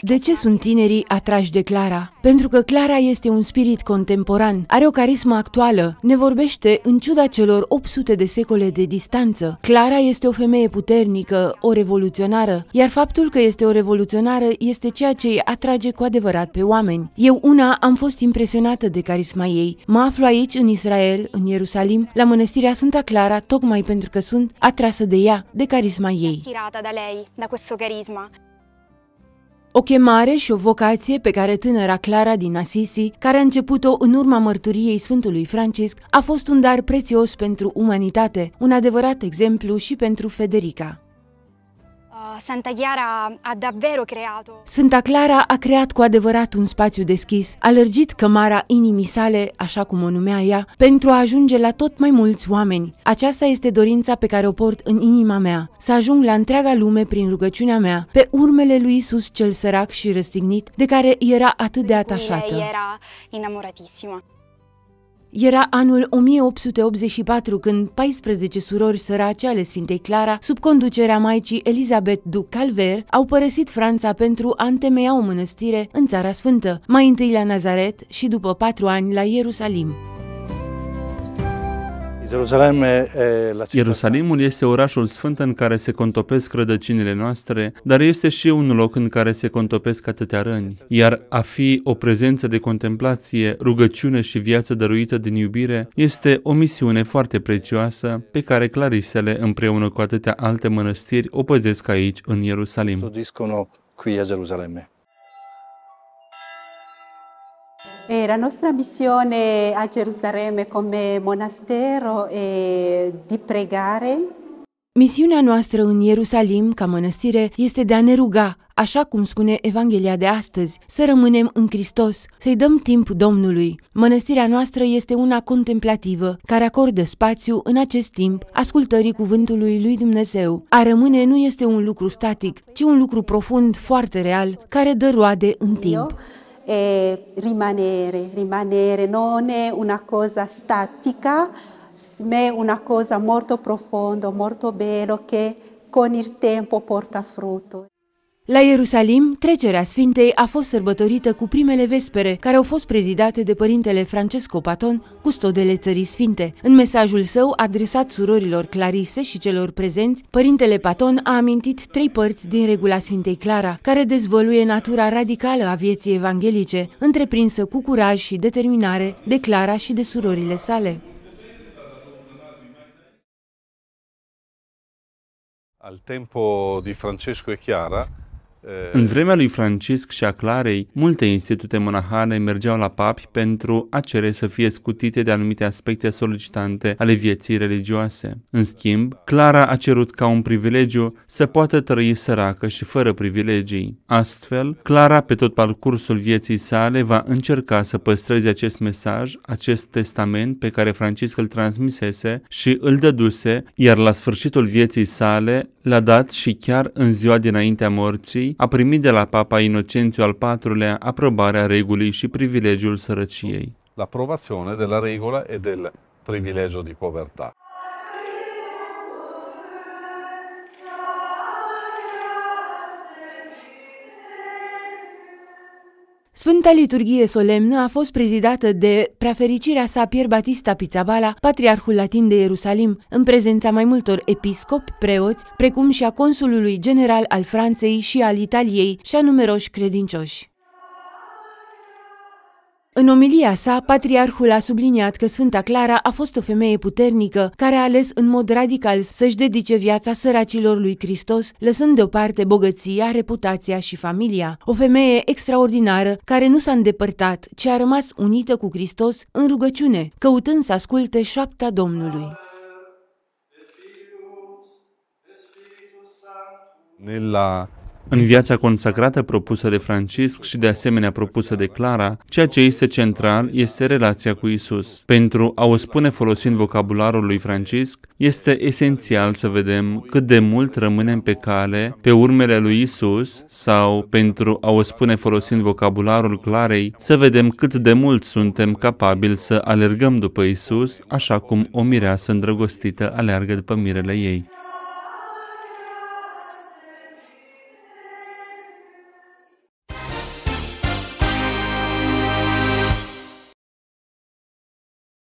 De ce sunt tinerii atrași de Clara? Pentru că Clara este un spirit contemporan, are o carismă actuală, ne vorbește în ciuda celor 800 de secole de distanță. Clara este o femeie puternică, o revoluționară, iar faptul că este o revoluționară este ceea ce îi atrage cu adevărat pe oameni. Eu una am fost impresionată de carisma ei. Mă aflu aici, în Israel, în Ierusalim, la mănăstirea Sfânta Clara, tocmai pentru că sunt atrasă de ea, de carisma ei. Tirată de da lei, de da carisma. O chemare și o vocație pe care tânăra Clara din Asisi, care a început-o în urma mărturiei Sfântului Francisc, a fost un dar prețios pentru umanitate, un adevărat exemplu și pentru Federica. Santa Chiara a davvero creato. Sfânta Clara a creat cu adevărat un spațiu deschis, a lărgit cămara inimii sale, așa cum o numea ea, pentru a ajunge la tot mai mulți oameni. Aceasta este dorința pe care o port în inima mea, să ajung la întreaga lume prin rugăciunea mea, pe urmele lui Isus cel sărac și răstignit, de care era atât de atașată. Era inamoratissima. Era anul 1884 când 14 surori sărace ale Sfintei Clara, sub conducerea maicii Elizabeth du Calver, au părăsit Franța pentru a întemeia o mănăstire în Țara Sfântă, mai întâi la Nazaret și după patru ani la Ierusalim. Ierusalimul este orașul sfânt în care se contopesc rădăcinile noastre, dar este și un loc în care se contopesc atâtea răni. Iar a fi o prezență de contemplație, rugăciune și viață dăruită din iubire este o misiune foarte prețioasă pe care clarisele împreună cu atâtea alte mănăstiri o păzesc aici în Ierusalim. Qui a Gerusalemme. Eh, la nostra missione a Gerusalemme come monastero è eh, di pregare. Misiunea noastră în Ierusalim, ca mănăstire, este de a ne ruga, așa cum spune Evanghelia de astăzi, să rămânem în Hristos, să-i dăm timp Domnului. Mănăstirea noastră este una contemplativă, care acordă spațiu în acest timp ascultării cuvântului lui Dumnezeu. A rămâne nu este un lucru static, ci un lucru profund, foarte real, care dă roade în timp. Eu è rimanere, rimanere non è una cosa statica, ma è una cosa molto profonda, molto bella che con il tempo porta frutto. La Ierusalim, trecerea Sfintei a fost sărbătorită cu primele vespere, care au fost prezidate de părintele Francesco Paton, custodele Țării Sfinte. În mesajul său, adresat surorilor Clarise și celor prezenți, părintele Paton a amintit trei părți din regula Sfintei Clara, care dezvăluie natura radicală a vieții evanghelice, întreprinsă cu curaj și determinare de Clara și de surorile sale. Al tempo di Francesco e Chiara, în uh, vremea lui Francisc și a Clarei, multe institute monahane mergeau la papi pentru a cere să fie scutite de anumite aspecte solicitante ale vieții religioase. În schimb, Clara a cerut ca un privilegiu să poată trăi săracă și fără privilegii. Astfel, Clara, pe tot parcursul vieții sale, va încerca să păstreze acest mesaj, acest testament pe care Francisc îl transmisese și îl dăduse, iar la sfârșitul vieții sale l-a dat și chiar în ziua dinaintea morții, a primit de la Papa Inocențiu al IV-lea aprobarea regulii și privilegiul sărăciei. de la regulă e del privilegiu de povertate. Sfânta liturghie solemnă a fost prezidată de preafericirea sa Pier Batista Pizzabala, patriarhul latin de Ierusalim, în prezența mai multor episcopi, preoți, precum și a consulului general al Franței și al Italiei și a numeroși credincioși. În omilia sa, patriarhul a subliniat că Sfânta Clara a fost o femeie puternică care a ales în mod radical să-și dedice viața săracilor lui Hristos, lăsând deoparte bogăția, reputația și familia. O femeie extraordinară care nu s-a îndepărtat, ci a rămas unită cu Hristos în rugăciune, căutând să asculte șapta Domnului. Nella în viața consacrată propusă de Francisc și de asemenea propusă de Clara, ceea ce este central este relația cu Isus. Pentru a o spune folosind vocabularul lui Francisc, este esențial să vedem cât de mult rămânem pe cale, pe urmele lui Isus, sau, pentru a o spune folosind vocabularul Clarei, să vedem cât de mult suntem capabili să alergăm după Isus, așa cum o mireasă îndrăgostită aleargă după mirele ei.